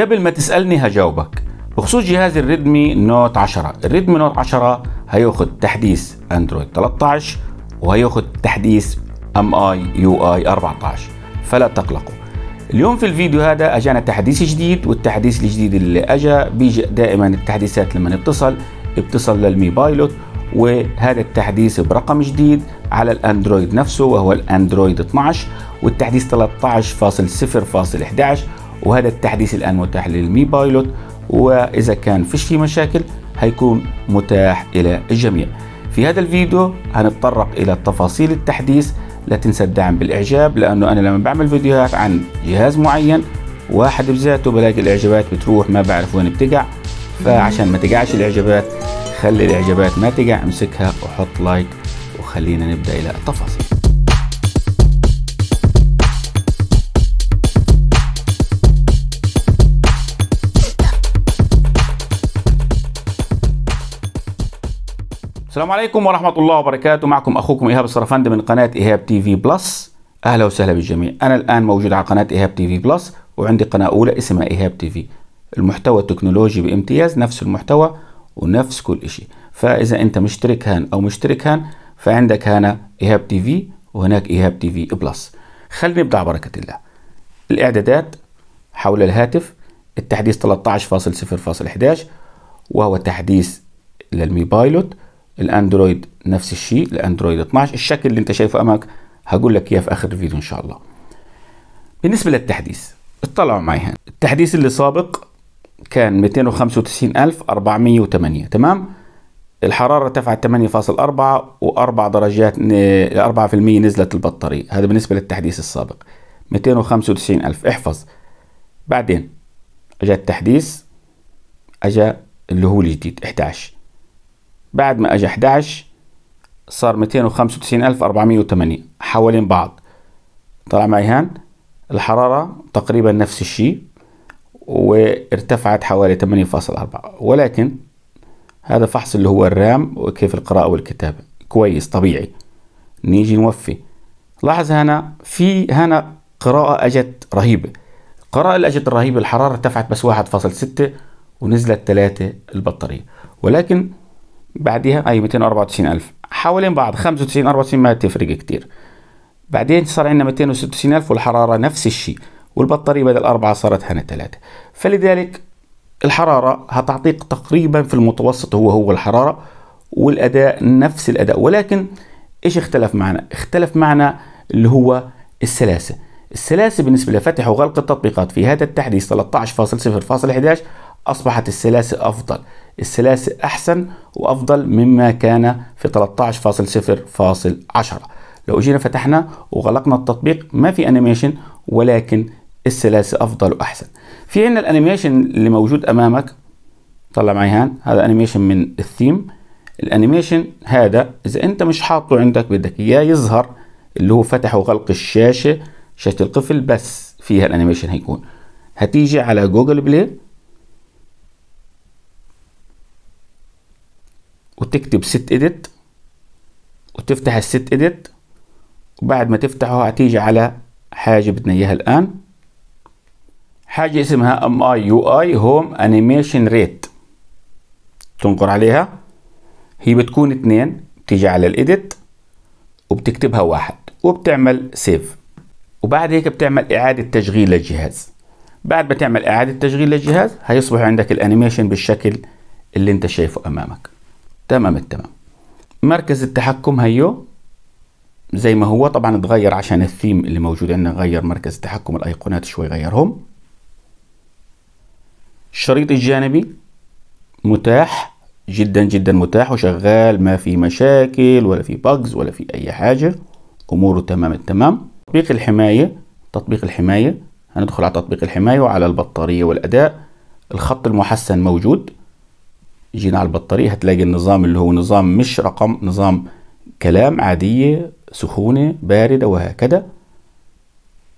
قبل ما تسألني هجاوبك بخصوص جهاز الريدمي نوت 10 الريدمي نوت 10 هياخد تحديث اندرويد 13 وهياخد تحديث ام اي يو اي 14 فلا تقلقوا اليوم في الفيديو هذا اجانا تحديث جديد والتحديث الجديد اللي اجى بيجي دائما التحديثات لما نتصل اتصل للمي بايلوت وهذا التحديث برقم جديد على الاندرويد نفسه وهو الاندرويد 12 والتحديث 13.0.11 وهذا التحديث الآن متاح للمي بايلوت وإذا كان فيش فيه مشاكل هيكون متاح إلى الجميع في هذا الفيديو هنتطرق إلى تفاصيل التحديث لا تنسى الدعم بالإعجاب لأنه أنا لما بعمل فيديوهات عن جهاز معين واحد بذاته بلاقي الإعجابات بتروح ما بعرف وين بتقع فعشان ما تقعش الإعجابات خلي الإعجابات ما تقع امسكها وحط لايك وخلينا نبدأ إلى التفاصيل السلام عليكم ورحمة الله وبركاته معكم أخوكم إيهاب الصرفند من قناة إيهاب تي في بلس أهلا وسهلا بالجميع أنا الآن موجود على قناة إيهاب تي في بلس وعندي قناة أولى اسمها إيهاب تي في المحتوى التكنولوجي بامتياز نفس المحتوى ونفس كل شيء فإذا أنت مشترك هان أو مشترك هان فعندك هنا إيهاب تي في وهناك إيهاب تي في بلس خلينا نبدأ على بركة الله الإعدادات حول الهاتف التحديث 13.0.11 وهو تحديث للمي بايلوت الاندرويد نفس الشيء الاندرويد 12 الشكل اللي انت شايفه امامك هقول لك اياه في اخر الفيديو ان شاء الله بالنسبه للتحديث اطلعوا معي هنا التحديث اللي سابق كان 295408 تمام الحرارة ارتفعت 8.4 و4 درجات 4% نزلت البطارية هذا بالنسبة للتحديث السابق 295000 احفظ بعدين اجى التحديث اجى اللي هو الجديد 11 بعد ما اجى 11 صار 295408 حوالين بعض طلع معي هان الحرارة تقريبا نفس الشيء وارتفعت حوالي 8.4 ولكن هذا فحص اللي هو الرام وكيف القراءة والكتابة كويس طبيعي نيجي نوفي لاحظ هنا في هنا قراءة أجت رهيبة القراءة اللي أجت رهيبة الحرارة ارتفعت بس 1.6 ونزلت 3 البطارية ولكن بعديها اي 294000 حوالين بعض 95 94 ما تفرق كتير بعدين صار عندنا 266000 والحراره نفس الشيء والبطاريه بدل أربعة صارت هنا ثلاثة فلذلك الحرارة هتعطيك تقريبا في المتوسط هو هو الحرارة والأداء نفس الأداء ولكن إيش اختلف معنا؟ اختلف معنا اللي هو السلاسة السلاسة بالنسبة لفتح وغلق التطبيقات في هذا التحديث 13.0.11 أصبحت السلاسل أفضل السلاسل أحسن وأفضل مما كان في 13.0.10 لو جينا فتحنا وغلقنا التطبيق ما في أنيميشن ولكن السلاسل أفضل وأحسن في عندنا الأنيميشن اللي موجود أمامك طلع معي هان هذا أنيميشن من الثيم الأنيميشن هذا إذا أنت مش حاطه عندك بدك إياه يظهر اللي هو فتح وغلق الشاشة شاشة القفل بس فيها الأنيميشن هيكون هتيجي على جوجل بلاي وتكتب set edit وتفتح الست edit وبعد ما تفتحه هتيجي على حاجة بدنا إياها الآن حاجة اسمها يو اي Home Animation Rate تنقر عليها هي بتكون اتنين بتيجي على الإيديت وبتكتبها واحد وبتعمل سيف وبعد هيك بتعمل إعادة تشغيل للجهاز بعد ما تعمل إعادة تشغيل للجهاز هيصبح عندك الأنيميشن بالشكل اللي أنت شايفه أمامك تمام التمام مركز التحكم هيو زي ما هو طبعا اتغير عشان الثيم اللي موجود عندنا غير مركز التحكم الايقونات شوي غيرهم الشريط الجانبي متاح جدا جدا متاح وشغال ما في مشاكل ولا في باجز ولا في اي حاجة اموره تمام التمام تطبيق الحماية تطبيق الحماية هندخل على تطبيق الحماية وعلى البطارية والاداء الخط المحسن موجود جينا على البطارية هتلاقي النظام اللي هو نظام مش رقم نظام كلام عادية سخونة باردة وهكذا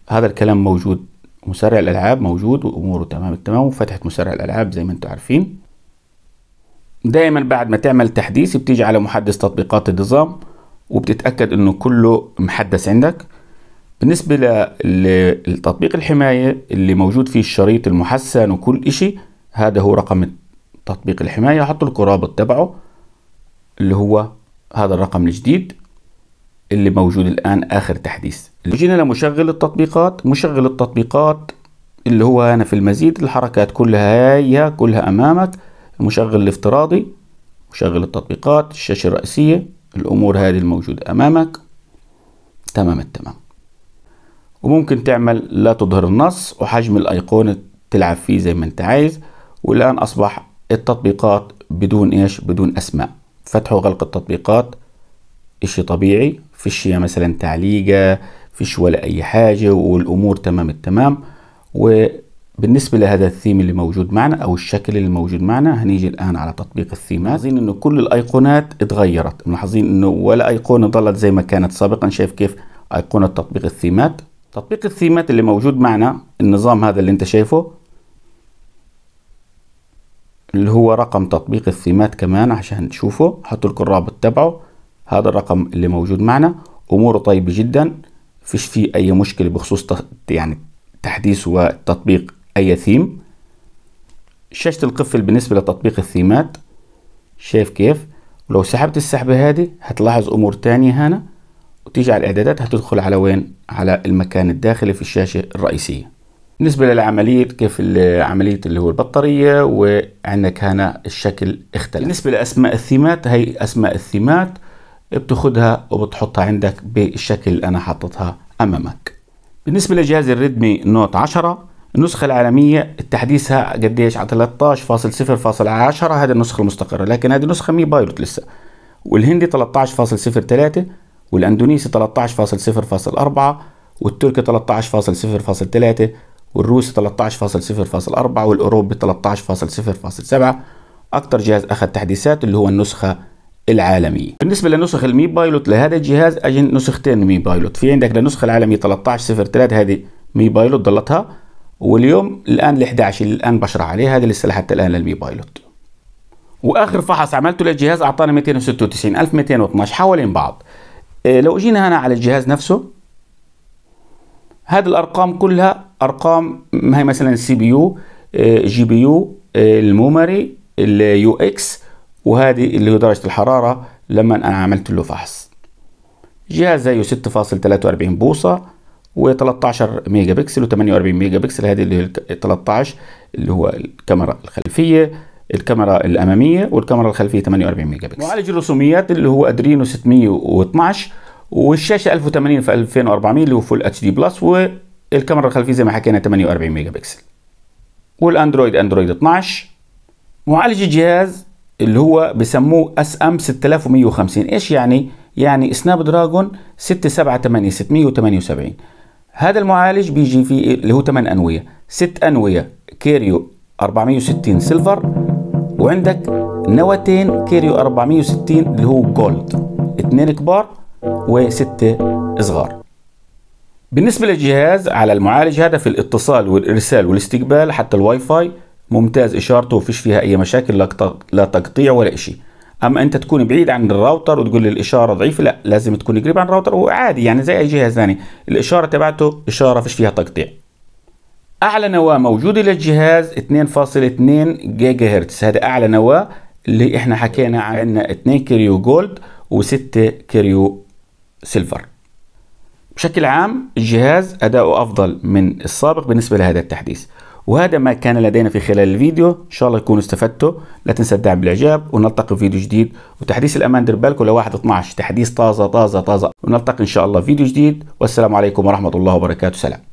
هذا الكلام موجود مسرع الألعاب موجود وأموره تمام التمام وفتحة مسرع الألعاب زي ما انتم عارفين دائما بعد ما تعمل تحديث بتيجي على محدث تطبيقات النظام وبتتأكد انه كله محدث عندك بالنسبة للتطبيق الحماية اللي موجود فيه الشريط المحسن وكل اشي هذا هو رقم تطبيق الحماية هحط رابط تبعه اللي هو هذا الرقم الجديد اللي موجود الآن آخر تحديث جينا لمشغل التطبيقات مشغل التطبيقات اللي هو هنا في المزيد الحركات كلها هاي كلها أمامك المشغل الافتراضي مشغل التطبيقات الشاشة الرئيسية الأمور هذه الموجودة أمامك تمام التمام وممكن تعمل لا تظهر النص وحجم الأيقونة تلعب فيه زي ما انت عايز والآن أصبح التطبيقات بدون ايش بدون اسماء فتح وغلق التطبيقات اشي طبيعي فيش مثلا تعليقة فيش ولا اي حاجة والامور تمام التمام وبالنسبة لهذا الثيم اللي موجود معنا او الشكل اللي موجود معنا هنيجي الان على تطبيق الثيمات ملاحظين انه كل الايقونات اتغيرت ملاحظين انه ولا ايقونة ظلت زي ما كانت سابقا شايف كيف ايقونة تطبيق الثيمات تطبيق الثيمات اللي موجود معنا النظام هذا اللي انت شايفه اللي هو رقم تطبيق الثيمات كمان عشان تشوفه حطوا لكم الرابط تبعه هذا الرقم اللي موجود معنا اموره طيبه جدا فيش فيه اي مشكله بخصوص يعني تحديث وتطبيق اي ثيم شاشه القفل بالنسبه لتطبيق الثيمات شايف كيف ولو سحبت السحبه هذه هتلاحظ امور تانية هنا وتيجي على الاعدادات هتدخل على وين على المكان الداخلي في الشاشه الرئيسيه بالنسبة للعملية كيف عملية اللي هو البطارية وعندك هنا الشكل اختلف بالنسبة لأسماء الثيمات هي أسماء الثيمات بتاخدها وبتحطها عندك بالشكل اللي أنا حاططها أمامك بالنسبة لجهاز الريدمي نوت 10 النسخة العالمية تحديثها قديش على 13.0.10 هذه النسخة المستقرة لكن هذه النسخة مي بايلوت لسه والهندي 13.0.3 والاندونيسي 13.0.4 والتركي 13.0.3 والروسي 13.0.4 والاوروبي 13.0.7 اكتر جهاز اخذ تحديثات اللي هو النسخه العالمية بالنسبة لنسخ المي بايلوت لهذا الجهاز أجن نسختين مي بايلوت في عندك للنسخة العالمية 13.03 هذه مي بايلوت ضلتها واليوم الآن ال 11 اللي الآن بشرح عليه هذه لسه لحد الآن للمي بايلوت واخر فحص عملته للجهاز اعطانا 296 1212 حوالين بعض إيه لو جينا هنا على الجهاز نفسه هذه الارقام كلها ارقام هي مثلا سي بي يو آه، جي بي يو آه، الميموري اليو اكس وهذه اللي هي درجه الحراره لما انا عملت له فحص جهاز زيه 6.43 بوصه و13 ميجا بكسل و48 ميجا بكسل هذه اللي هي 13 اللي هو الكاميرا الخلفيه الكاميرا الاماميه والكاميرا الخلفيه 48 ميجا بكسل معالج الرسوميات اللي هو ادرينو 612 والشاشه 1080 في 2400 اللي هو فول اتش دي بلس و الكاميرا الخلفيه زي ما حكينا 48 ميجا بكسل والاندرويد اندرويد 12 معالج الجهاز اللي هو بسموه اس ام 6150 ايش يعني يعني سناب دراجون 678 678 هذا المعالج بيجي فيه اللي هو 8 انويه 6 انويه كيريو 460 سيلفر وعندك نوتين كيريو 460 اللي هو جولد اثنين كبار وستة صغار بالنسبة للجهاز على المعالج هدف الاتصال والإرسال والاستقبال حتى الواي فاي ممتاز إشارته وفيش فيها أي مشاكل لا تقطيع ولا إشي أما أنت تكون بعيد عن الراوتر وتقول لي الإشارة ضعيفة لا لازم تكون قريب عن الراوتر وعادي يعني زي أي جهاز ثاني الإشارة تبعته إشارة فيش فيها تقطيع أعلى نواة موجودة للجهاز 2.2 جيجا هرتز هذا أعلى نواة اللي إحنا حكينا عنا 2 كريو جولد و6 كيلو سيلفر بشكل عام الجهاز أداؤه أفضل من السابق بالنسبة لهذا التحديث وهذا ما كان لدينا في خلال الفيديو إن شاء الله تكونوا استفدتوا لا تنسى الدعم بالإعجاب ونلتقي في فيديو جديد وتحديث الأمان دير بالكم لواحد 12 تحديث طازة طازة طازة ونلتقي إن شاء الله في فيديو جديد والسلام عليكم ورحمة الله وبركاته سلام